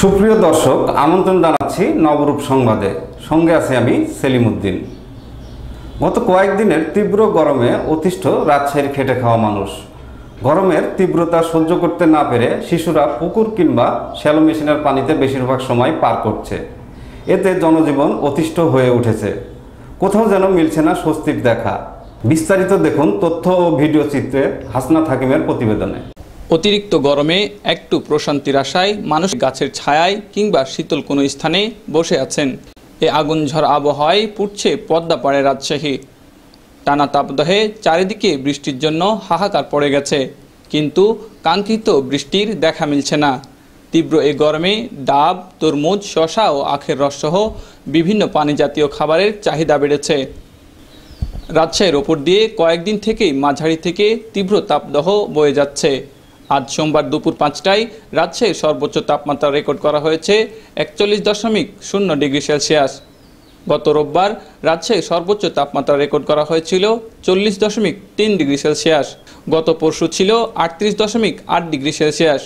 সুপ্রিয় দর্শক আমন্ত্রণ জানাচ্ছি নবরূপ সংবাদে সঙ্গে আছি আমি সেলিম উদ্দিন গত কয়েকদিনের তীব্র গরমে অতিষ্ঠ রাজশাহীর খেটে খাওয়া মানুষ গরমের তীব্রতা সহ্য করতে না পেরে শিশুরা পুকুর কিংবা শ্যালো মেশিনের পানিতে বেশিরভাগ সময় পার করছে এতে জনজীবন অতিষ্ঠ হয়ে উঠেছে কোথাও যেন মিলছে না স্বস্তির দেখা বিস্তারিত দেখুন তথ্য ও ভিডিও চিত্রে হাসনা থাকিমের প্রতিবেদনে অতিরিক্ত গরমে একটু প্রশান্তির আশায় মানুষ গাছের ছায়ায় কিংবা শীতল কোনো স্থানে বসে আছেন এ আগুন ঝড় আবহাওয়ায় পুড়ছে পদ্মা পাড়ে রাজশাহী টানা তাপদহে চারিদিকে বৃষ্টির জন্য হাহাকার পড়ে গেছে কিন্তু কাঙ্ক্ষিত বৃষ্টির দেখা মিলছে না তীব্র এ গরমে ডাব তরমুজ শশা ও আখের রস সহ বিভিন্ন পানিজাতীয় খাবারের চাহিদা বেড়েছে রাজশাহীর ওপর দিয়ে কয়েকদিন থেকেই মাঝারি থেকে তীব্র তাপদহ বয়ে যাচ্ছে আজ সোমবার দুপুর পাঁচটায় রাজশাহীর সর্বোচ্চ তাপমাত্রা রেকর্ড করা হয়েছে একচল্লিশ দশমিক শূন্য ডিগ্রি সেলসিয়াস গত রোববার রাজশাহীর সর্বোচ্চ তাপমাত্রা রেকর্ড করা হয়েছিল চল্লিশ দশমিক তিন ডিগ্রি সেলসিয়াস গত পরশু ছিল আটত্রিশ দশমিক আট ডিগ্রি সেলসিয়াস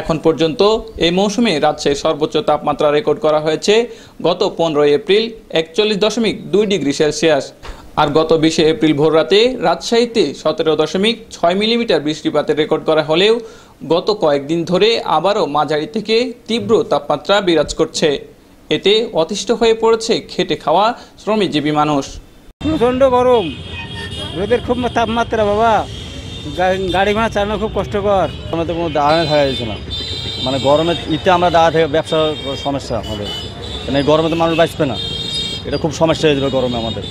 এখন পর্যন্ত এই মৌসুমে রাজশাহীর সর্বোচ্চ তাপমাত্রা রেকর্ড করা হয়েছে গত পনেরোই এপ্রিল একচল্লিশ দশমিক দুই ডিগ্রি সেলসিয়াস আর গত বিশে এপ্রিল ভোর রাতে রাজশাহীতে সতেরো দশমিক ছয় মিলিমিটার বৃষ্টিপাতের রেকর্ড করা হলেও গত কয়েকদিন ধরে আবারও মাঝারি থেকে তীব্র তাপমাত্রা বিরাজ করছে এতে অতিষ্ঠ হয়ে পড়েছে খেটে খাওয়া শ্রমিকজীবী মানুষ প্রচণ্ড গরম রোদের খুব তাপমাত্রা বাবা গাড়ি ঘোড়া চালানো খুব কষ্টকর আমরা তো কোনো দাঁড়ানো থাকা যাচ্ছে না মানে গরমে ইতে আমরা দাঁড়া থেকে ব্যবসা সমস্যা আমাদের মানে গরমে তো মানুষ বাঁচবে না এটা খুব সমস্যা হয়েছিল গরমে আমাদের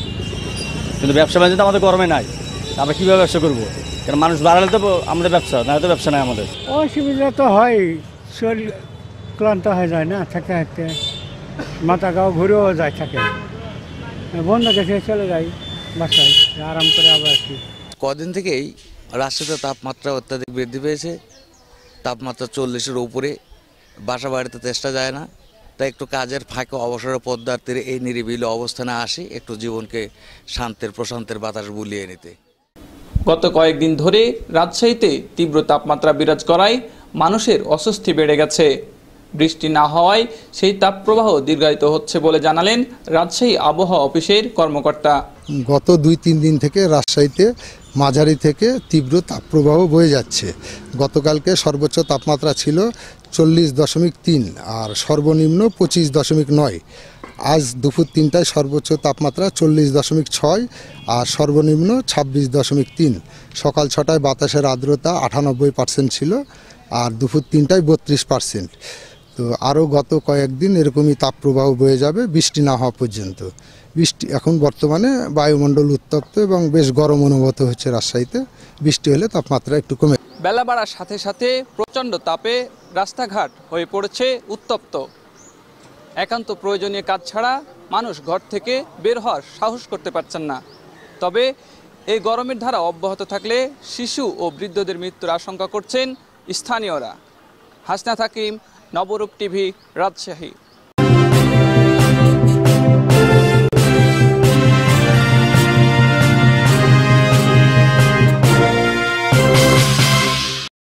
কিন্তু ব্যবসা বাণিজ্য আমাদের গরমে নাই আমরা কীভাবে ব্যবসা করবো কারণ মানুষ বাড়ালে তো আমাদের ব্যবসা না তো ব্যবসা নাই আমাদের অসুবিধা তো হয় শরীর ক্লান্ত হয়ে যায় না থাকতে থাকতে মাথা গাও ঘুরেও যায় থাকে বন্ধ গেছে চলে যাই বাসায় আরাম করে আবার আসি কদিন থেকেই রাস্তাতে তাপমাত্রা অত্যাধিক বৃদ্ধি পেয়েছে তাপমাত্রা চল্লিশের উপরে বাসা বাড়িতে চেষ্টা যায় না তাই একটু কাজের ফাঁকে অবসর পদ্মার্থীর এই নিরিবিলি অবস্থানে আসি একটু জীবনকে শান্তের প্রশান্তের বাতাস বুলিয়ে নিতে গত কয়েকদিন ধরে রাজশাহীতে তীব্র তাপমাত্রা বিরাজ করায় মানুষের অস্বস্তি বেড়ে গেছে বৃষ্টি না হওয়ায় সেই তাপপ্রবাহ দীর্ঘায়িত হচ্ছে বলে জানালেন রাজশাহী আবহাওয়া অফিসের কর্মকর্তা গত দুই তিন দিন থেকে রাজশাহীতে মাঝারি থেকে তীব্র তাপপ্রবাহ বয়ে যাচ্ছে গতকালকে সর্বোচ্চ তাপমাত্রা ছিল চল্লিশ দশমিক তিন আর সর্বনিম্ন পঁচিশ দশমিক নয় আজ দুপুর তিনটায় সর্বোচ্চ তাপমাত্রা চল্লিশ দশমিক ছয় আর সর্বনিম্ন ছাব্বিশ দশমিক তিন সকাল ছটায় বাতাসের আর্দ্রতা আটানব্বই পার্সেন্ট ছিল আর দুপুর তিনটায় বত্রিশ পার্সেন্ট তো আরও গত কয়েকদিন এরকমই তাপপ্রবাহ বয়ে যাবে বৃষ্টি না হওয়া পর্যন্ত বৃষ্টি এখন বর্তমানে বায়ুমণ্ডল উত্তপ্ত এবং বেশ গরম অনুভূত হচ্ছে রাজশাহীতে বৃষ্টি হলে তাপমাত্রা একটু কমে বেলা বাড়ার সাথে সাথে প্রচণ্ড তাপে রাস্তাঘাট হয়ে পড়েছে উত্তপ্ত একান্ত প্রয়োজনীয় কাজ ছাড়া মানুষ ঘর থেকে বের হওয়ার সাহস করতে পারছেন না তবে এই গরমের ধারা অব্যাহত থাকলে শিশু ও বৃদ্ধদের মৃত্যুর আশঙ্কা করছেন স্থানীয়রা হাসনা থাকিম নবরূপ টিভি রাজশাহী